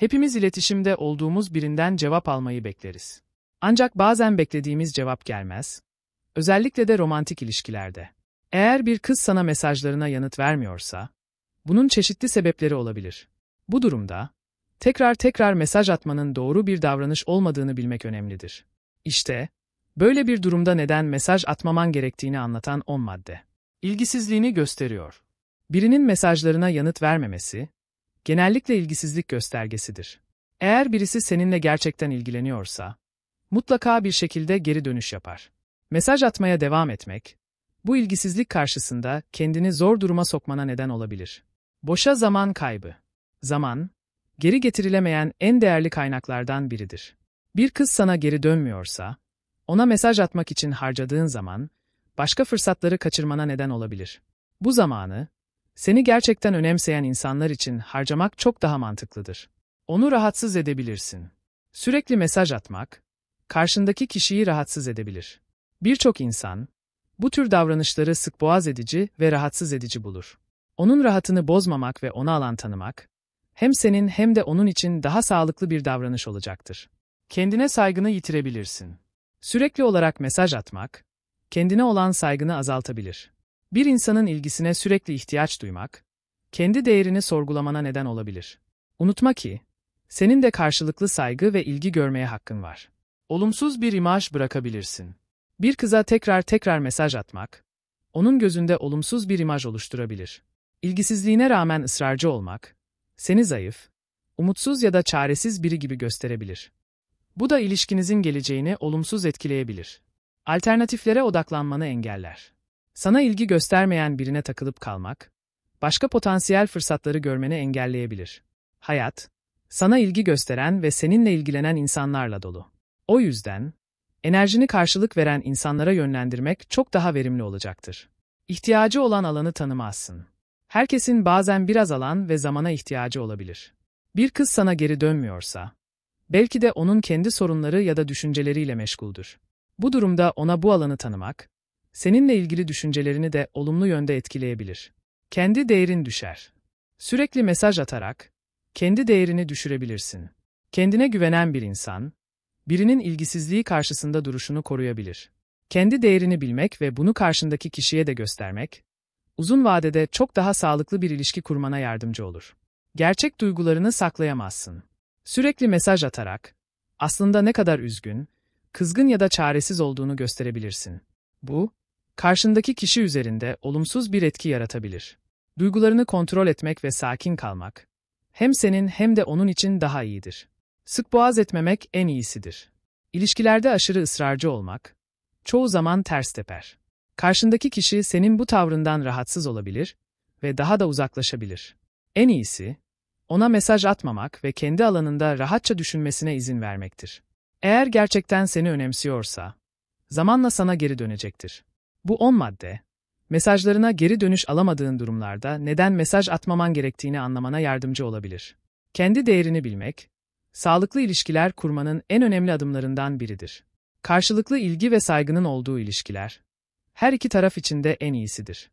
Hepimiz iletişimde olduğumuz birinden cevap almayı bekleriz. Ancak bazen beklediğimiz cevap gelmez. Özellikle de romantik ilişkilerde. Eğer bir kız sana mesajlarına yanıt vermiyorsa, bunun çeşitli sebepleri olabilir. Bu durumda, tekrar tekrar mesaj atmanın doğru bir davranış olmadığını bilmek önemlidir. İşte, böyle bir durumda neden mesaj atmaman gerektiğini anlatan 10 madde. İlgisizliğini gösteriyor. Birinin mesajlarına yanıt vermemesi, genellikle ilgisizlik göstergesidir. Eğer birisi seninle gerçekten ilgileniyorsa, mutlaka bir şekilde geri dönüş yapar. Mesaj atmaya devam etmek, bu ilgisizlik karşısında kendini zor duruma sokmana neden olabilir. Boşa zaman kaybı. Zaman, geri getirilemeyen en değerli kaynaklardan biridir. Bir kız sana geri dönmüyorsa, ona mesaj atmak için harcadığın zaman, başka fırsatları kaçırmana neden olabilir. Bu zamanı, seni gerçekten önemseyen insanlar için harcamak çok daha mantıklıdır. Onu rahatsız edebilirsin. Sürekli mesaj atmak, karşındaki kişiyi rahatsız edebilir. Birçok insan, bu tür davranışları sık boğaz edici ve rahatsız edici bulur. Onun rahatını bozmamak ve ona alan tanımak, hem senin hem de onun için daha sağlıklı bir davranış olacaktır. Kendine saygını yitirebilirsin. Sürekli olarak mesaj atmak, kendine olan saygını azaltabilir. Bir insanın ilgisine sürekli ihtiyaç duymak, kendi değerini sorgulamana neden olabilir. Unutma ki, senin de karşılıklı saygı ve ilgi görmeye hakkın var. Olumsuz bir imaj bırakabilirsin. Bir kıza tekrar tekrar mesaj atmak, onun gözünde olumsuz bir imaj oluşturabilir. İlgisizliğine rağmen ısrarcı olmak, seni zayıf, umutsuz ya da çaresiz biri gibi gösterebilir. Bu da ilişkinizin geleceğini olumsuz etkileyebilir. Alternatiflere odaklanmanı engeller. Sana ilgi göstermeyen birine takılıp kalmak, başka potansiyel fırsatları görmeni engelleyebilir. Hayat, sana ilgi gösteren ve seninle ilgilenen insanlarla dolu. O yüzden, enerjini karşılık veren insanlara yönlendirmek çok daha verimli olacaktır. İhtiyacı olan alanı tanımazsın. Herkesin bazen biraz alan ve zamana ihtiyacı olabilir. Bir kız sana geri dönmüyorsa, belki de onun kendi sorunları ya da düşünceleriyle meşguldür. Bu durumda ona bu alanı tanımak, seninle ilgili düşüncelerini de olumlu yönde etkileyebilir. Kendi değerin düşer. Sürekli mesaj atarak kendi değerini düşürebilirsin. Kendine güvenen bir insan, birinin ilgisizliği karşısında duruşunu koruyabilir. Kendi değerini bilmek ve bunu karşındaki kişiye de göstermek, uzun vadede çok daha sağlıklı bir ilişki kurmana yardımcı olur. Gerçek duygularını saklayamazsın. Sürekli mesaj atarak, aslında ne kadar üzgün, kızgın ya da çaresiz olduğunu gösterebilirsin. Bu, karşındaki kişi üzerinde olumsuz bir etki yaratabilir. Duygularını kontrol etmek ve sakin kalmak, hem senin hem de onun için daha iyidir. Sık boğaz etmemek en iyisidir. İlişkilerde aşırı ısrarcı olmak, çoğu zaman ters teper. Karşındaki kişi senin bu tavrından rahatsız olabilir ve daha da uzaklaşabilir. En iyisi, ona mesaj atmamak ve kendi alanında rahatça düşünmesine izin vermektir. Eğer gerçekten seni önemsiyorsa, zamanla sana geri dönecektir. Bu 10 madde, mesajlarına geri dönüş alamadığın durumlarda neden mesaj atmaman gerektiğini anlamana yardımcı olabilir. Kendi değerini bilmek, sağlıklı ilişkiler kurmanın en önemli adımlarından biridir. Karşılıklı ilgi ve saygının olduğu ilişkiler, her iki taraf için de en iyisidir.